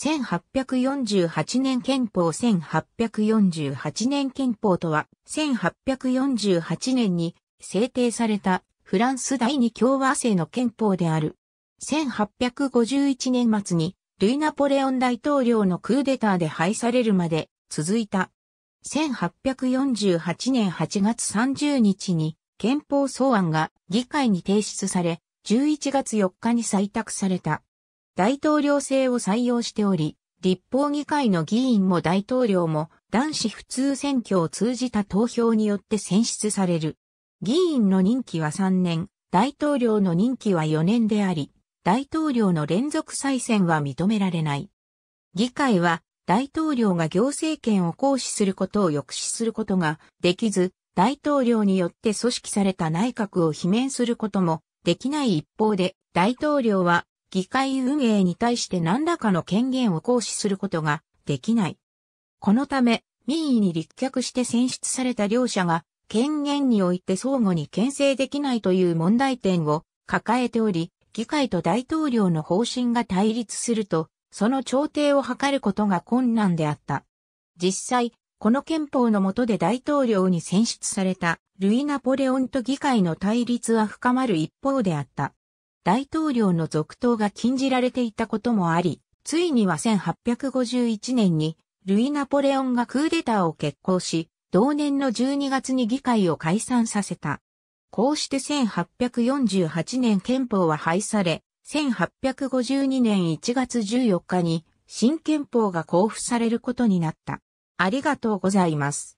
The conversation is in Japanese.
1848年憲法1848年憲法とは、1848年に制定されたフランス第二共和制の憲法である。1851年末に、ルイ・ナポレオン大統領のクーデターで廃されるまで続いた。1848年8月30日に憲法草案が議会に提出され、11月4日に採択された。大統領制を採用しており、立法議会の議員も大統領も男子普通選挙を通じた投票によって選出される。議員の任期は3年、大統領の任期は4年であり、大統領の連続再選は認められない。議会は大統領が行政権を行使することを抑止することができず、大統領によって組織された内閣を罷免することもできない一方で、大統領は議会運営に対して何らかの権限を行使することができない。このため、民意に立脚して選出された両者が、権限において相互に牽制できないという問題点を抱えており、議会と大統領の方針が対立すると、その調停を図ることが困難であった。実際、この憲法の下で大統領に選出されたルイ・ナポレオンと議会の対立は深まる一方であった。大統領の続投が禁じられていたこともあり、ついには1851年にルイ・ナポレオンがクーデターを決行し、同年の12月に議会を解散させた。こうして1848年憲法は廃され、1852年1月14日に新憲法が交付されることになった。ありがとうございます。